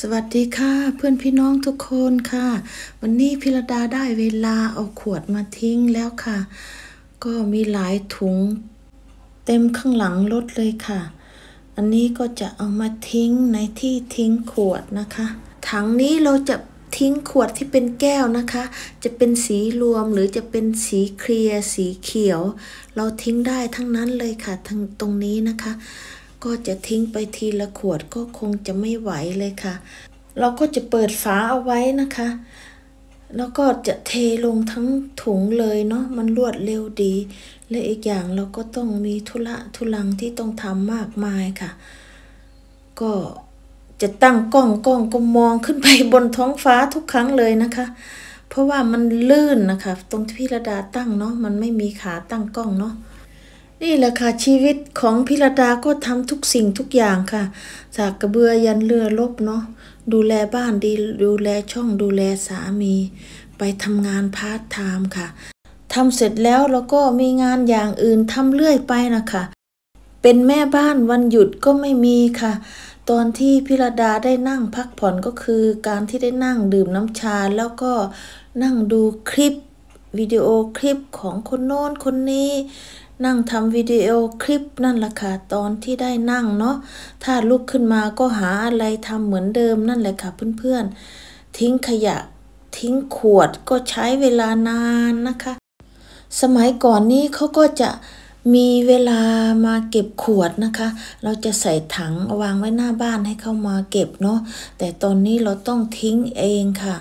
สวัสดีค่ะ เพื่อนพี่น้องทุกคนค่ะ วันนี้พิรดาได้เวลาเอาขวดมาทิ้งแล้วค่ะ ก็มีหลายถุงเต็มข้างหลังรถเลยค่ะ อันนี้ก็จะเอามาทิ้งในที่ทิ้งขวดนะคะถังนี้เราจะทิ้งขวดที่เป็นแก้วนะคะ จะเป็นสีรวมหรือจะเป็นสีเคลียร์สีเขียว เราทิ้งได้ทั้งนั้นเลยค่ะทั้งตรงนี้นะคะก็จะทิ้งไปทีละขวดก็คงจะไม่ไหวเลยค่ะ เราก็จะเปิดฝาเอาไว้นะคะ แล้วก็จะเทลงทั้งถุงเลยเนาะมันรวดเร็วดี และอีกอย่างเราก็ต้องมีธุระทุลังที่ต้องทำมากมายค่ะ ก็จะตั้งกล้องกล้องก็มองขึ้นไปบนท้องฟ้าทุกครั้งเลยนะคะ เพราะว่ามันลื่นนะคะ ตรงที่พี่ระดาตั้งเนาะมันไม่มีขาตั้งกล้องเนาะนี่แหละค่ะ ชีวิตของพิรดาก็ทำทุกสิ่งทุกอย่างค่ะ จากกระเบือยันเรือลบเนาะ ดูแลบ้านดี ดูแลช่องดูแลสามี ไปทำงานพาร์ทไทม์ค่ะทำเสร็จแล้วเราก็มีงานอย่างอื่นทำเรื่อยไปนะคะเป็นแม่บ้านวันหยุดก็ไม่มีค่ะ ตอนที่พิรดาได้นั่งพักผ่อนก็คือการที่ได้นั่งดื่มน้ำชาแล้วก็นั่งดูคลิปวิดีโอคลิปของคนโน้นคนนี้นั่งทำวิดีโอคลิปนั่นแหละค่ะ ตอนที่ได้นั่งเนาะ ถ้าลุกขึ้นมาก็หาอะไรทำเหมือนเดิมนั่นแหละค่ะเพื่อนๆทิ้งขยะทิ้งขวดก็ใช้เวลานานนะคะ สมัยก่อนนี้เขาก็จะมีเวลามาเก็บขวดนะคะ เราจะใส่ถังวางไว้หน้าบ้านให้เขามาเก็บเนาะ แต่ตอนนี้เราต้องทิ้งเองค่ะ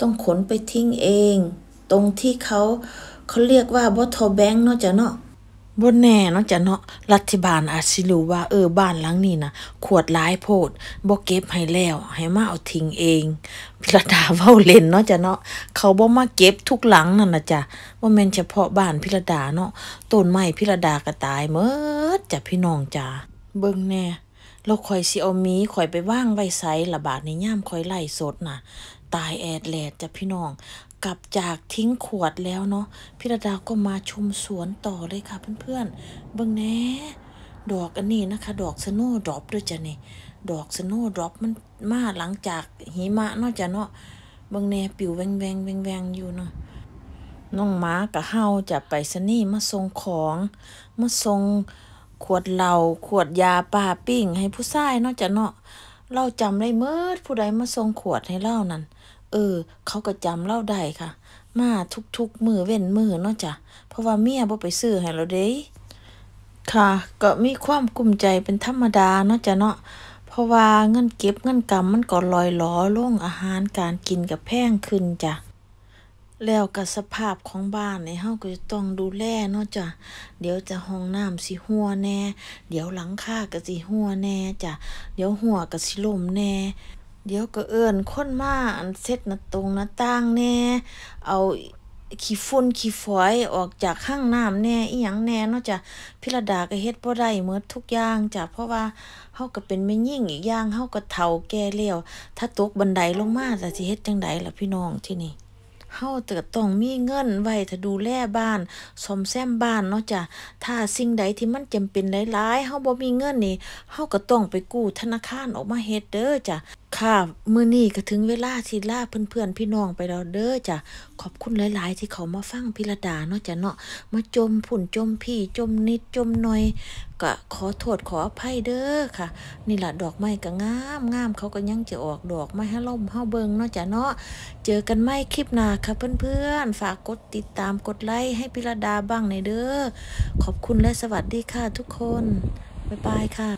ต้องขนไปทิ้งเอง ตรงที่เขาเขาเรียกว่าบอทเทลแบงค์เนาะจ้ะเนาะบนแน่เนาะจ้ะเนาะรัฐบาลอาจสิรู้ว่าเออบ้านหลังนี้นะขวดหลายโพดบ่เก็บให้แล้ว ให้มาเอาทิ้งเองระดาเว้าเล่นเนาะจ้ะเนาะเขาบ่มาเก็บทุกหลังนั่นนะจ้ะบ่แม่นเฉพาะบ้านพิรดาเนาะต้นไม้พิรดาก็ตายเมดจ้ะพี่น้องจ้ะเบิ่งแน่ เราคอยสิเอามีคอยไปว่างไว้ไสระบาดในย่ามคอยไล่สดน่ะ ตายแอดแลดจ้ะพี่น้องกลับจากทิ้งขวดแล้วเนาะพี่ระดาก็มาชมสวนต่อเลยค่ะเพื่อนๆเบื้องแน่ดอกอันนี้นะคะ ดอกสโน่ดรอปด้วยจ้ะนี่ ดอกสโน่ดรอปมันมาหลังจากหิมะเนาะจ้ะเนาะเบื้องแน่ปิวแวงแวงแวงแวงอยู่เนาะน้องม้ากับเฮาจะไปสนี่มาส่งของมาส่งขวดเหล้าขวดยาป่าปิ้ง ให้ผู้ชายเนาะจ้ะเนาะเราจำได้เมื่อผู้ใดมาส่งขวดให้เล่านั่นเออเขาก็จำเล่าได้ค่ะ มาทุก ๆ มือเว้นมือเนาะจ้ะเพราะว่าเมียบ่ไปซื้อให้เราเด้ ค่ะ ก็มีความกุ้มใจเป็นธรรมดาเนาะจ้ะเนาะเพราะว่าเงินเก็บเงินกรรมมันก็ลอยล้อลงอาหารการกินกับแพงขึ้นจ้ะแล้วกับสภาพของบ้านในเฮาก็จะต้องดูแลเนาะจ้ะเดี๋ยวจะห้องน้ำสิหัวแน่ เดี๋ยวหลังคาก็สิหัวแน่จ้ะเดี๋ยวหัวก็สิล่มแน่เดี๋ยวก็เอิ้นคนมาอันเซ็ตนะาตรงนะาต่างแน่ เอาขี้ฝุ่นขี้ฝอยออกจากข้างน้ำแน่ อีหยังแน่เนาะจาะพิรดาก็เฮ็ดบ่ได้เมดทุกอย่างจ้ะเพราะว่าเฮาก็เป็นแม่ยิ่งอีกอย่างเฮาก็เฒ่าแก่แล้วถ้าตกบันไดลงมาจะสิเฮ็ดจังได๋ล่ะพี่น้องที่นี่เฮาเติบต้องมีเงินไว้ถ้าดูแลบ้านซ่อมแซมบ้านเนาะจ้ะถ้าสิ่งใดที่มันจำเป็นหลายๆเฮาบ่มีเงินนี่เฮาก็ต้องไปกู้ธนาคารออกมาเฮ็ดเด้อจ้ะค่ะมือนี้ก็ถึงเวลาสิลาเพื่อนเพื่อนพี่น้องไปแล้วเด้อจ้ะขอบคุณหลาย ๆ ที่เขามาฟังพิรดาเนาะจ้ะเนาะมาจมผุ่นจมพี่จมนิดจมหน่อยก็ขอโทษขออภัยเด้อค่ะ นี่แหละดอกไม้ก็งามงามเขาก็ยังจะออกดอกไม้ให้ล่มห้าเบิงเนาะจ้ะเนาะเจอกันไม่คลิปหน้าค่ะเพื่อน ๆ ฝากกดติดตามกดไลค์ให้พิรดาบ้างในเด้อขอบคุณและสวัสดีค่ะ ทุกคนบ๊ายบายค่ะ